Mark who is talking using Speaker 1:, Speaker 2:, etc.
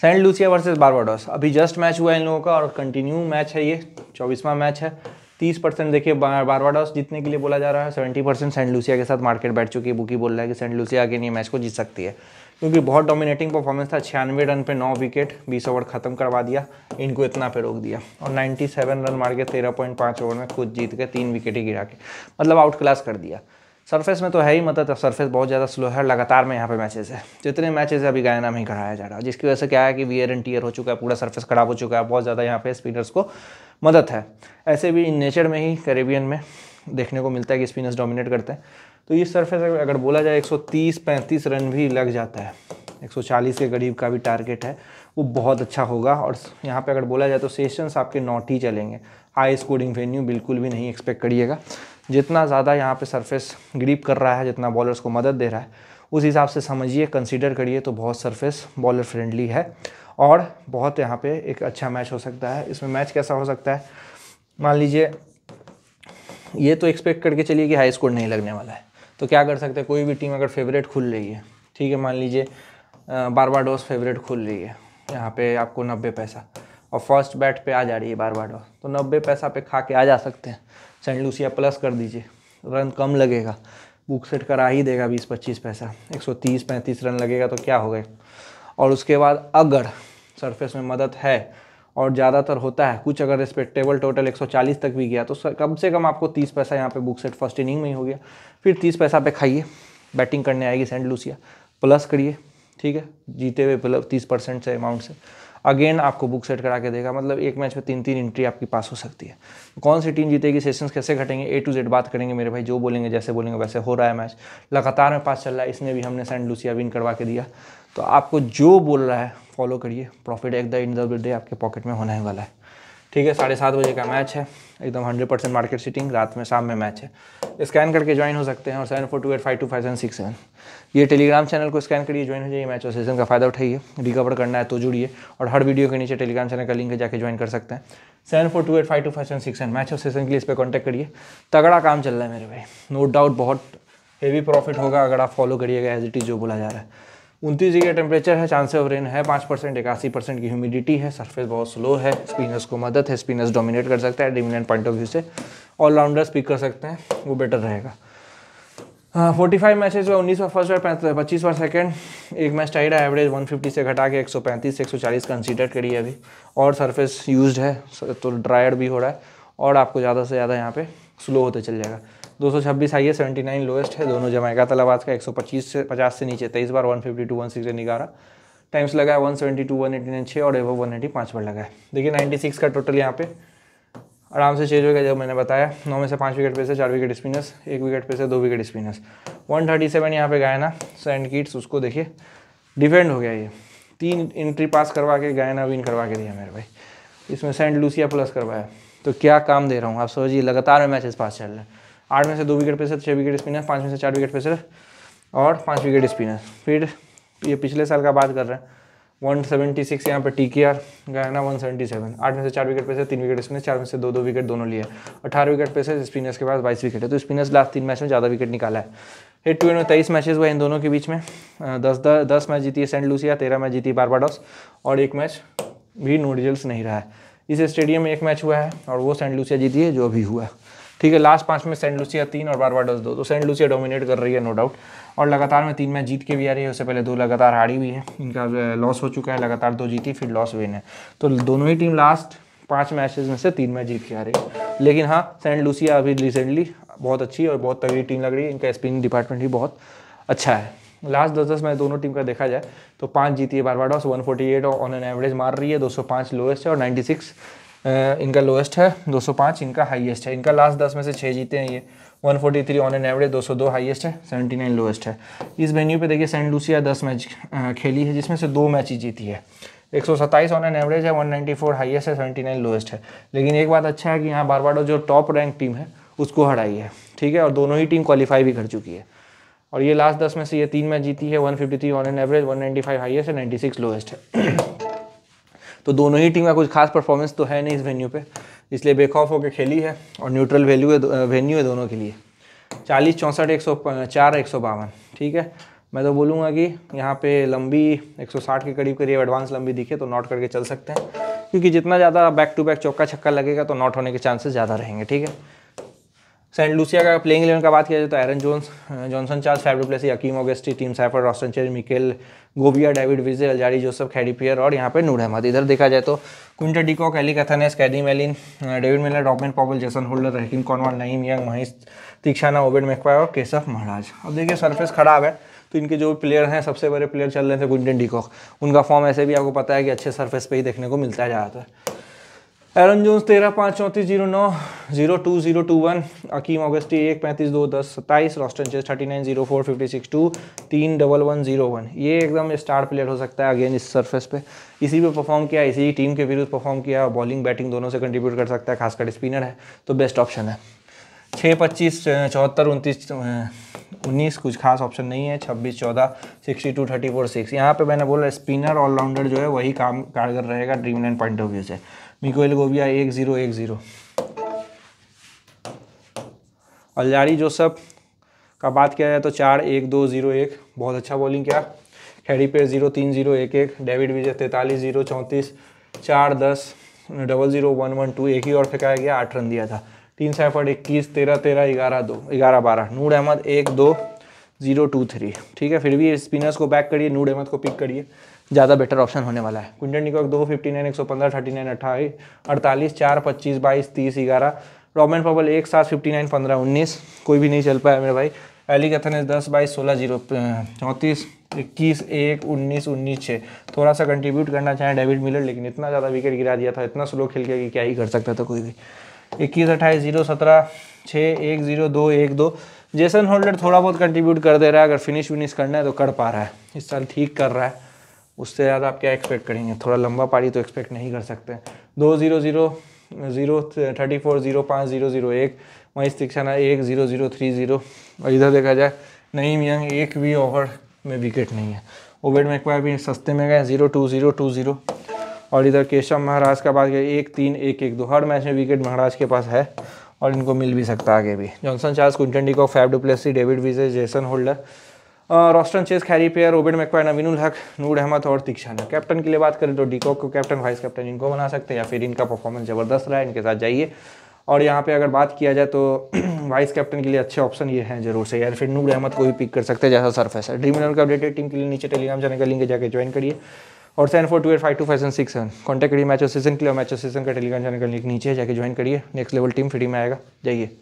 Speaker 1: Saint Lucia versus Barbados अभी just match हुआ है इन लोगों का और कंटिन्यू मैच है ये चौबीसवां मैच है तीस परसेंट देखिए बारबाडोस जीतने के लिए बोला जा रहा है सेवेंटी परसेंट सेंट लूसिया के साथ मार्केट बैठ चुकी है बुकी बोल रहा है कि सेंट लूसिया आगे नहीं मैच को जीत सकती है क्योंकि बहुत डोमिनेटिंग परफॉर्मेंस था छियानवे रन पे नौ विकेट बीस ओवर खत्म करवा दिया इनको इतना पे रोक दिया और नाइन्टी रन मार के तेरह पॉइंट पाँच ओवर में खुद जीत के तीन विकेट ही गिरा के मतलब आउट क्लास कर दिया सरफेस में तो है ही मतलब सरफेस तो बहुत ज़्यादा स्लो है लगातार में यहाँ पे मैचेस है जितने मैचेस है अभी गायना में ही कराया जा रहा है जिसकी वजह से क्या है कि वीयर एंड टीयर हो चुका है पूरा सरफेस खराब हो चुका है बहुत ज़्यादा यहाँ पे स्पिनर्स को मदद है ऐसे भी इन नेचर में ही करेबियन में देखने को मिलता है कि स्पिनर्स डोमिनेट करते हैं तो ये सर्फेस अगर बोला जाए एक सौ रन भी लग जाता है एक के करीब का भी टारगेट है वो बहुत अच्छा होगा और यहाँ पर अगर बोला जाए तो सेशंस आपके नॉट ही चलेंगे हाई स्कोरिंग वेन्यू बिल्कुल भी नहीं एक्सपेक्ट करिएगा जितना ज़्यादा यहाँ पे सरफेस ग्रीप कर रहा है जितना बॉलर्स को मदद दे रहा है उस हिसाब से समझिए कंसीडर करिए तो बहुत सरफेस बॉलर फ्रेंडली है और बहुत यहाँ पे एक अच्छा मैच हो सकता है इसमें मैच कैसा हो सकता है मान लीजिए ये तो एक्सपेक्ट करके चलिए कि हाई स्कोर नहीं लगने वाला है तो क्या कर सकते हैं कोई भी टीम अगर फेवरेट खुल रही है ठीक है मान लीजिए बारबाडोस फेवरेट खुल रही है यहाँ पे आपको नब्बे पैसा और फर्स्ट बैट पे आ जा रही है बारबाडोस तो नब्बे पैसा पे खा के आ जा सकते हैं सेंट लूसिया प्लस कर दीजिए रन कम लगेगा बुक सेट करा ही देगा बीस पच्चीस पैसा एक सौ तीस पैंतीस रन लगेगा तो क्या हो गए और उसके बाद अगर सरफेस में मदद है और ज़्यादातर होता है कुछ अगर रिस्पेक्टेबल टोटल 140 तक भी गया तो सर कम से कम आपको 30 पैसा यहाँ पे बुक सेट फर्स्ट इनिंग में ही हो गया फिर 30 पैसा पे खाइए बैटिंग करने आएगी सेंट लूसिया प्लस करिए ठीक है जीते हुए प्लस तीस परसेंट से अमाउंट से अगेन आपको बुक सेट करा के देगा मतलब एक मैच में तीन तीन एंट्री आपकी पास हो सकती है कौन सी टीम जीतेगी सेशंस कैसे घटेंगे ए टू जेड बात करेंगे मेरे भाई जो बोलेंगे जैसे बोलेंगे वैसे हो रहा है मैच लगातार में पास चल रहा है इसमें भी हमने सेंट लूसिया विन करवा के दिया तो आपको जो बोल रहा है फॉलो करिए profit at the end the day आपके पॉकेट में होने वाला है ठीक है साढ़े सात बजे का मैच है एकदम हंड्रेड परसेंट मार्केट सीटिंग रात में शाम में मैच है स्कैन करके ज्वाइन हो सकते हैं और seven four two eight five two five seven six seven ये टेलीग्राम चैनल को स्कैन करिए ज्वाइन हो जाइए मैच और सीजन का फ़ायदा उठाइए रिकवर करना है तो जुड़िए और हर वीडियो के नीचे टेलीग्राम चैनल का लिंक है जाकर ज्वाइन कर सकते हैं seven four two eight five two five seven six seven match और सीजन के लिए इस पर कॉन्टैक्ट करिए तगड़ा काम चल रहा है मेरे भाई नो डाउट बहुत हेवी प्रॉफिट होगा अगर आप फॉलो करिएगा एज इट इज़ जो बोला जा रहा है उनतीस डिग्री टेम्परेचर है चांस ऑफ रेन है पाँच परसेंट इक्यासी परसेंट की ह्यूमिडिटी है सरफेस बहुत स्लो है स्पिनर्स को मदद है स्पिनर्स डोमिनेट कर सकता है डिमिनेंट पॉइंट ऑफ व्यू से ऑलराउंडर पिक कर सकते हैं वो बेटर रहेगा फोर्टी फाइव मैचेज हुआ उन्नीस बार फर्स्ट बार पच्चीस बार सेकेंड एक मैच टाइड है एवरेज वन फिफ्टी से घटा के एक सौ पैंतीस से एक सौ चालीस कंसिडर करिए अभी और सरफेस यूज है तो ड्रायर भी हो रहा है और आपको ज़्यादा से ज़्यादा यहाँ पे स्लो होते चल जाएगा दो सौ छब्बीस हाई है नाइन लोएस्ट है दोनों जमाइका तलाबाज का एक सौ पच्चीस से पचास से नीचे तेईस बार वन फिफ्टी टू सिक्स 116 ग्यारह टाइम्स लगा है एटी नाइन छः और एवो एटी पाँच बार लगा है देखिए सिक्स का टोटल यहाँ पे आराम से चेंज हो गया जब मैंने बताया नौ में से पाँच विकेट पे से चार विकेट स्पिनर्स एक विकेट पे से दो wicket spinners one thirty seven यहाँ पे गायना सैंड किट्स उसको देखिए डिफेंड हो गया ये तीन एंट्री पास करवा के गायना विन करवा के दिया मेरे भाई इसमें सेंट लूसिया प्लस करवाया तो क्या काम दे रहा हूँ आप सोचिए लगातार में मैचेस पास चल रहे हैं आठ में से दो विकेट पे छः विकेट स्पिनर पाँच में से चार विकेट पे और पाँच विकेट स्पिनर फिर ये पिछले साल का बात कर रहे हैं वन सेवेंटी सिक्स यहाँ पर टी के आर गया ना वन सेवेंटी सेवन आठ में से चार विकेट पे से तीन विकेट स्पिनर चार में से दो दो विकेट दोनों लिए अठारह विकेट पे से स्पिनर्स के पास बाईस विकेट है तो स्पिनर्स लास्ट तीन मैच में ज़्यादा विकेट निकाला है हिट टू में तेईस मैचेस हुए इन दोनों के बीच में दस दस मैच जीती है सेंट लूसिया तेरह मैच जीती है बारबाडोस और एक मैच भी नो रिजल्ट नहीं रहा है इस स्टेडियम में एक मैच हुआ है और वो सेंट लूसिया जीती है जो अभी हुआ है ठीक है लास्ट पांच में सेंट लूसिया तीन और बार बार दो तो सेंट लूसिया डोमिनेट कर रही है नो डाउट और लगातार में तीन मैच जीत के भी आ रही है उससे पहले दो लगातार हारी हुई है इनका लॉस हो चुका है लगातार दो जीती फिर लॉस विन है तो दोनों ही टीम लास्ट पाँच मैचेस में से तीन मैच जीत के आ रही है लेकिन हाँ सेंट लूसिया अभी रिसेंटली बहुत अच्छी और बहुत तगड़ी टीम लग रही है इनका स्पिन डिपार्टमेंट भी बहुत अच्छा है लास्ट दस दस मैच दोनों टीम का देखा जाए तो पाँच जीती है one forty eight on an average मार रही है दो सौ पाँच लोएस्ट है और सिक्स इनका लोएस्ट है 205 इनका हाईएस्ट है इनका लास्ट दस में से छः जीते हैं ये 143 ऑन एन एवरेज 202 हाईएस्ट है 79 लोएस्ट है इस वेन्यू पे देखिए सेंट लूसिया 10 मैच खेली है जिसमें से दो मैच ही जीती है एक सौ सत्ताईस ऑन एन एवरेज है 194 हाईएस्ट है सेवेंटी लोएस्ट है लेकिन एक बात अच्छा है कि यहाँ बारबाडो जो टॉप रैंक टीम है उसको हराई है ठीक है और दोनों ही टीम क्वालिफाई भी कर चुकी है और ये लास्ट दस में से ये तीन मैच जीती है 153 ऑन एन एवरेज 195 हाईएस्ट है नाइन्टी लोएस्ट है तो दोनों ही टीम का कुछ खास परफॉर्मेंस तो है नहीं इस वेन्यू पे इसलिए बेक ऑफ होकर खेली है और न्यूट्रल वैल्यू है वेन्यू है दोनों के लिए चालीस चौंसठ एक सौ चार एक सौ बावन ठीक है मैं तो बोलूँगा कि यहाँ पे लंबी 160 के करीब करीब एडवांस लंबी दिखे तो नॉट करके चल सकते हैं क्योंकि जितना ज़्यादा बैक टू बैक चौका छक्का लगेगा तो नॉट होने के चांसेस ज़्यादा रहेंगे ठीक है सेंट लूसिया का प्लेइंग इलेवन का बात किया जाए तो एरन जोन्स जॉनसन चार्ल्स फैब्रो Plessis Akeem Auguste Tim Seifert Roston चेरी Michael Gobia David Wiese Alzarri Joseph Khary Pierre और यहाँ पे नूर अहमद इधर देखा जाए तो क्विंटर डिकॉक एली कथानेस कैडी मेलिन David Miller Rovman Powell Jason Holder Rahkeem Cornwall Nyeem Young Mahesh Theekshana Obed McCoy और केशव महाराज अब देखिए सरफेस खराब है तो इनके जो प्लेयर हैं सबसे बड़े प्लेयर चल रहे थे क्विंटन डिकॉक उनका फॉर्म ऐसे भी आपको पता है कि अच्छे सरफेस पे ही देखने को मिलता जा है था एरन जोन्स तेरह पाँच चौंतीस जीरो नौ zero two zero two one Akeem Auguste एक पैंतीस दो दस सत्ताईस Roston Chase thirty nine zero four fifty six two तीन डबल वन जीरो वन ये एकदम स्टार प्लेयर हो सकता है अगेन इस सरफेस पे इसी पे परफॉर्म किया इसी टीम के विरुद्ध परफॉर्म किया बॉलिंग बैटिंग दोनों से कंट्रीब्यूट कर सकता है खासकर स्पिनर है तो बेस्ट ऑप्शन है छः पच्चीस चौहत्तर उनतीस उन्नीस कुछ खास ऑप्शन नहीं है छब्बीस चौदह sixty two thirty four six यहाँ पर मैंने बोला स्पिनर ऑलराउंडर जो है वही काम कारगर रहेगा Dream land point of view से मिकोल गोविया एक ज़ीरो एक ज़ीरो अल्जारी जोसफ का बात किया जाए तो चार एक दो ज़ीरो एक बहुत अच्छा बॉलिंग किया हैरी पेयर ज़ीरो तीन ज़ीरो एक एक डेविड विजय तैंतालीस ज़ीरो चौंतीस चार दस double zero one one two एक ही और फेंकाया गया आठ रन दिया था तीन सैफर्ड इक्कीस तेरह तेरह ग्यारह दो ग्यारह बारह नूर अहमद एक दो ज़ीरो टू थ्री ठीक है फिर भी स्पिनर्स को बैक करिए नूर अहमद को पिक करिए ज़्यादा बेटर ऑप्शन होने वाला है क्विंटन निकॉक दो फिफ्टी नाइन एक सौ पंद्रह थर्टी नाइन अट्ठाईस अड़तालीस चार पच्चीस बाईस तीस ग्यारह रॉबेंट पबल एक सात फिफ्टी नाइन पंद्रह उन्नीस कोई भी नहीं चल पाया मेरे भाई एली कथन दस बाईस सोलह जीरो चौंतीस इक्कीस एक उन्नीस उन्नीस छः थोड़ा सा कंट्रीब्यूट करना चाहें डेविड मिलर लेकिन इतना ज़्यादा विकेट गिरा दिया था इतना स्लो खेल गया कि क्या ही कर सकता था कोई भी इक्कीस अट्ठाईस जीरो सत्रह छः एक जीरो दो एक दो जेसन होल्डर थोड़ा बहुत कंट्रीब्यूट कर दे रहा है अगर फिनिश विनिश करना है तो कर पा रहा है इस साल ठीक कर रहा है उससे ज़्यादा आप क्या एक्सपेक्ट करेंगे थोड़ा लंबा पारी तो एक्सपेक्ट नहीं कर सकते दो zero zero zero thirty four zero पाँच ज़ीरो ज़ीरो एक वहीं शिक्षाना एक ज़ीरो ज़ीरो थ्री ज़ीरो और इधर देखा जाए नहीं मियाँ एक भी ओवर में विकेट नहीं है ओवेड मैकवायर भी सस्ते में गए zero two zero two zero और इधर केशव महाराज का बात करें एक तीन एक एक दो हर मैच में विकेट महाराज के पास है और इनको मिल भी सकता आगे भी Johnson Charles de Kock Faf du Plessis David Wiese Jason Holder Roston Chase Khary Pierre Obed McCoy Naveenul Haq Noor Ahmad और तीक्षाना कैप्टन के लिए बात करें तो डीकॉक को कैप्टन वाइस कैप्टन इनको बना सकते हैं या फिर इनका परफॉर्मेंस ज़बरदस्त रहा है इनके साथ जाइए और यहाँ पे अगर बात किया जाए तो वाइस कैप्टन के लिए अच्छे ऑप्शन ये हैं जरूर से या फिर नूर अहमद को भी पिक कर सकते हैं जैसा सरफेस है ड्रीम इलेवन का अपडेटेड टीम के लिए नीचे टेलीग्राम चैनल का लिंक जाकर ज्वाइन करिए और seven four two eight five two five seven six seven contact करिए मैच ऑफ सीजन के लिए मैच ऑफ सीजन का टेलीग्राम चैनल का लिंक नीचे जाकर ज्वाइन करिए नेक्स्ट लेवल टीम फ्री में आएगा जाइए